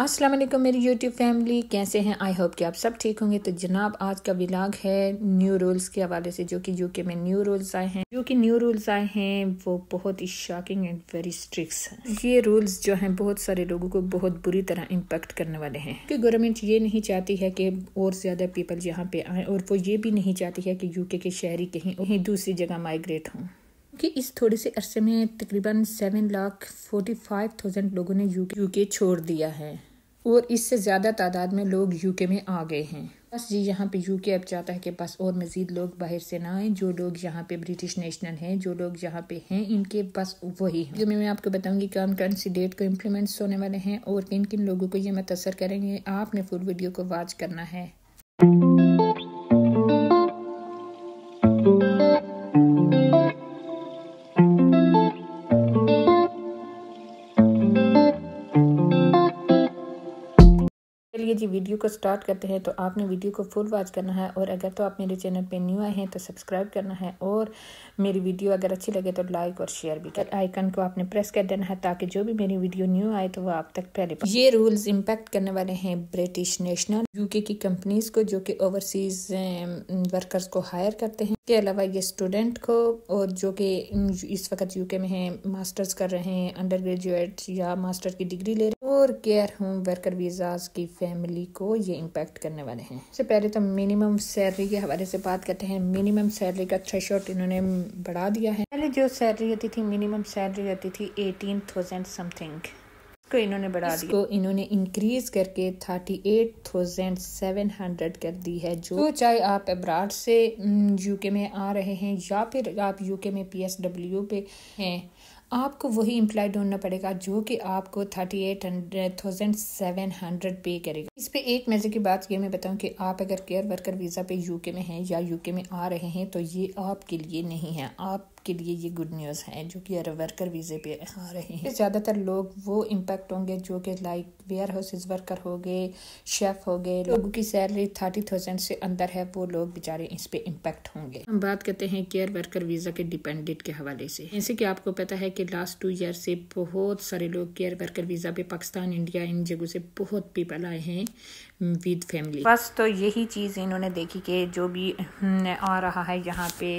अस्सलाम वालेकुम मेरी यूट्यूब फैमिली कैसे हैं आई होप कि आप सब ठीक होंगे तो जनाब आज का विलाग है न्यू रूल्स के हवाले से जो कि यूके में न्यू रूल्स आए हैं जो कि न्यू रूल्स आए हैं वो बहुत ही शॉकिंग एंड वेरी स्ट्रिक्स हैं ये रूल्स जो हैं बहुत सारे लोगों को बहुत बुरी तरह इम्पेक्ट करने वाले हैं क्योंकि गवर्नमेंट ये नहीं चाहती है कि और ज़्यादा पीपल यहाँ पे आएँ और वो ये भी नहीं चाहती है कि यूके के शहरी कहीं कहीं दूसरी जगह माइग्रेट हों कि इस थोड़े से अरसे में तकरीबन seven lakh forty five thousand लोगों ने यूके छोड़ दिया है और इससे ज़्यादा तादाद में लोग यूके में आ गए हैं बस जी यहाँ पे यूके अब चाहता है कि बस और मज़ीद लोग बाहर से ना आएँ जो लोग यहाँ पे ब्रिटिश नेशनल हैं जो लोग यहाँ पे हैं इनके बस वही हैं जो मैं मैं आपको बताऊँगी कौन कौन सी डेट को इम्प्लीमेंट्स होने वाले हैं और किन किन लोगों को ये मुतासर करेंगे आपने फुल वीडियो को वॉच करना है चलिए जी वीडियो को स्टार्ट करते हैं तो आपने वीडियो को फुल वॉच करना है और अगर तो आप मेरे चैनल पे न्यू आए हैं तो सब्सक्राइब करना है और मेरी वीडियो अगर अच्छी लगे तो लाइक और शेयर भी कर आइकन को आपने प्रेस कर देना है ताकि जो भी मेरी वीडियो न्यू आए तो वो आप तक पहले ये रूल्स इम्पैक्ट करने वाले हैं ब्रिटिश नेशनल यूके की कंपनीज को जो कि ओवरसीज वर्कर्स को हायर करते हैं इसके अलावा ये स्टूडेंट को और जो कि इस वक्त यूके में है मास्टर्स कर रहे हैं अंडर ग्रेजुएट या मास्टर की डिग्री ले रहे हैं और केयर होम वर्कर वीज़ाज की फैमिली को ये इम्पैक्ट करने वाले हैं सबसे पहले तो मिनिमम सैलरी के हवाले से बात करते हैं मिनिमम सैलरी का थ्रेश अच्छा इन्होंने बढ़ा दिया है पहले जो सैलरी होती थी मिनिमम सैलरी होती थी एटीन थाउजेंड समथिंग इसको इन्होंने बढ़ा दिया इसको इन्होंने इंक्रीज करके thirty eight thousand seven hundred कर दी है जो तो चाहे आप अब्राड से यूके में आ रहे हैं या फिर आप यूके में पी पे हैं आपको वही इम्प्लाई ढूंढना पड़ेगा जो कि आपको thirty eight hundred thousand seven hundred pay करेगा इस पे एक मज़े की बात ये मैं बताऊं कि आप अगर केयर वर्कर वीज़ा पे यूके में हैं या यूके में आ रहे हैं तो ये आपके लिए नहीं है आपके लिए ये गुड न्यूज़ है जो कि केयर वर्कर वीज़े पे आ रहे हैं ज़्यादातर लोग वो इम्पेक्ट होंगे जो कि लाइक वेयर हाउसेज वर्कर हो गए शेफ़ हो गए लोगों की सैलरी थर्टी थाउजेंड से अंदर है वो लोग बेचारे इस पर इम्पेक्ट होंगे हम बात करते हैं केयर वर्कर वीज़ा के डिपेंडेंट के हवाले से जैसे कि आपको पता है कि लास्ट टू ईयर से बहुत सारे लोग केयर वर्कर वीज़ा पे पाकिस्तान इंडिया इन जगहों से बहुत पीपल आए हैं विद फैमिली बस तो यही चीज़ इन्होंने देखी कि जो भी हम्म, आ रहा है यहाँ पे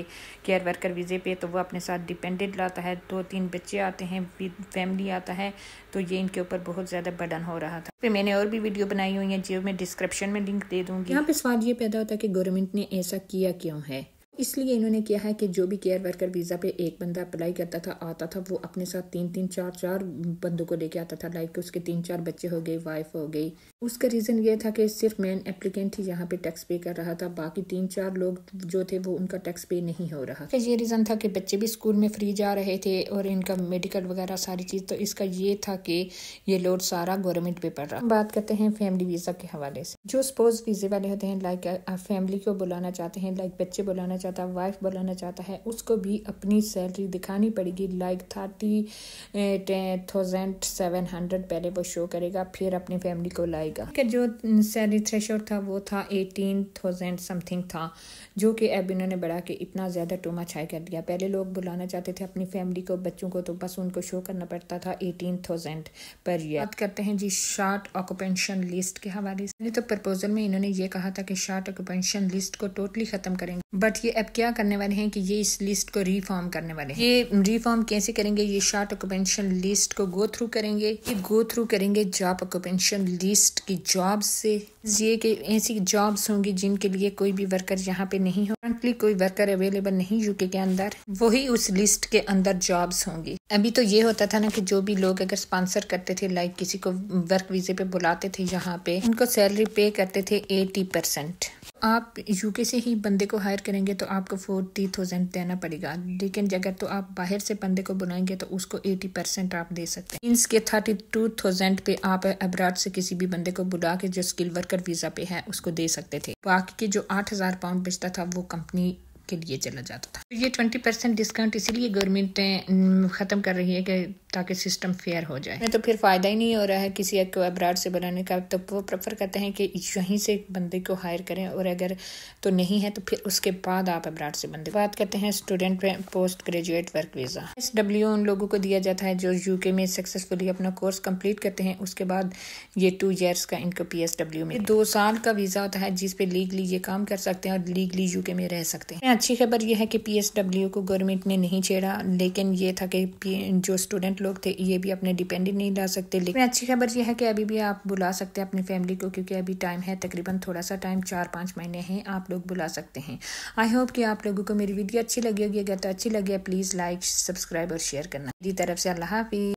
केयर वर्कर वीज़े पे तो वो अपने साथ डिपेंडेंट लाता है दो तीन बच्चे आते हैं विद फैमिली आता है तो ये इनके ऊपर बहुत ज़्यादा बर्डन हो रहा था फिर मैंने और भी वीडियो बनाई हुई है जो मैं डिस्क्रिप्शन में लिंक दे दूँगी यहाँ पे सवाल ये पैदा होता है कि गवर्नमेंट ने ऐसा किया क्यों है इसलिए इन्होंने किया है कि जो भी केयर वर्कर वीज़ा पे एक बंदा अप्लाई करता था आता था वो अपने साथ तीन तीन चार चार बंदों को लेके आता था लाइक उसके तीन चार बच्चे हो गए वाइफ हो गई उसका रीज़न ये था कि सिर्फ मेन एप्लीकेंट ही यहाँ पे टैक्स पे कर रहा था बाकी तीन चार लोग जो थे वो उनका टैक्स पे नहीं हो रहा था ये रीज़न था कि बच्चे भी स्कूल में फ्री जा रहे थे और इनका मेडिकल वगैरह सारी चीज़ तो इसका ये था कि ये लोड सारा गवर्नमेंट पे पड़ रहा बात करते हैं फैमिली वीज़ा के हवाले से जो स्पोज वीज़े वाले होते हैं लाइक फैमिली को बुलाना चाहते हैं लाइक बच्चे बुलाना चाहते चाहता है वाइफ बनाना चाहता है उसको भी अपनी सैलरी दिखानी पड़ेगी like thirty thousand seven hundred पहले वो शो करेगा फिर अपनी फैमिली को लाएगा कि जो सैलरी थ्रेश था वो था एटीन थाउजेंड समथिंग था जो कि अब इन्होंने बढ़ा के इतना ज़्यादा टोमा छाए कर दिया पहले लोग बुलाना चाहते थे अपनी फैमिली को बच्चों को तो बस उनको शो करना पड़ता था एटीन थाउजेंड पर ईयर बात करते हैं जी शार्ट ऑक्यूपेंशन लिस्ट के हवाले से तो प्रपोजल में इन्होंने ये कहा था कि शार्ट ऑक्यूपेंशन लिस्ट को टोटली ख़त्म करेंगे बट ये अब क्या करने वाले हैं कि ये इस लिस्ट को रिफॉर्म करने वाले हैं ये रिफॉर्म कैसे करेंगे ये शार्ट ऑक्यूपेंशन लिस्ट को गो थ्रू करेंगे ये गो थ्रू करेंगे जॉब ऑक्यूपेंशन लिस्ट की जॉब से ये कि ऐसी जॉब्स होंगी जिनके लिए कोई भी वर्कर यहाँ पे नहीं हो करंटली कोई वर्कर अवेलेबल नहीं यूके के अंदर वही उस लिस्ट के अंदर जॉब्स होंगी अभी तो ये होता था ना कि जो भी लोग अगर स्पॉन्सर करते थे लाइक किसी को वर्क वीजे पे बुलाते थे यहाँ पे उनको सैलरी पे करते थे एटी परसेंट आप यूके से ही बंदे को हायर करेंगे तो आपको फोर्टी थाउजेंड देना पड़ेगा लेकिन अगर तो आप बाहर से बंदे को बुलाएंगे तो उसको एटी परसेंट आप दे सकते हैं मीन्स थर्टी टू थाउजेंड पे आप अब्रॉड से किसी भी बंदे को बुला के जो स्किल वर्कर वीज़ा पे है उसको दे सकते थे बाकी के जो आठ हज़ार पाउंड बचता था वो कंपनी के लिए चला जाता था तो ये ट्वेंटी परसेंट डिस्काउंट इसीलिए गवर्नमेंट ख़त्म कर रही है कि ताकि सिस्टम फेयर हो जाए तो फिर फ़ायदा ही नहीं हो रहा है किसी एक को अब्राड से बनाने का तो वो प्रेफर करते हैं कि यहीं से बंदे को हायर करें और अगर तो नहीं है तो फिर उसके बाद आप अब्राड से बंदे बात करते हैं student post graduate work visa S W उन लोगों को दिया जाता है जो यूके में सक्सेसफुली अपना कोर्स कंप्लीट करते हैं उसके बाद ये टू ईयर्स का इनको पी एस डब्ल्यू में दो साल का वीज़ा होता है जिसपे लीगली ये काम कर सकते हैं और लीगली यूके में रह सकते हैं अच्छी खबर यह है कि पीएसडब्ल्यू को गवर्नमेंट ने नहीं छेड़ा लेकिन ये था कि जो स्टूडेंट लोग थे ये भी अपने डिपेंडेंट नहीं ला सकते लेकिन अच्छी खबर यह है कि अभी भी आप बुला सकते हैं अपनी फैमिली को क्योंकि अभी टाइम है तकरीबन थोड़ा सा टाइम चार पाँच महीने हैं आप लोग बुला सकते हैं आई होप कि आप लोगों को मेरी वीडियो अच्छी लगी होगी अगर तो अच्छी लगी प्लीज़ लाइक सब्सक्राइब और शेयर करना मेरी तरफ से अल्लाह हाफिज़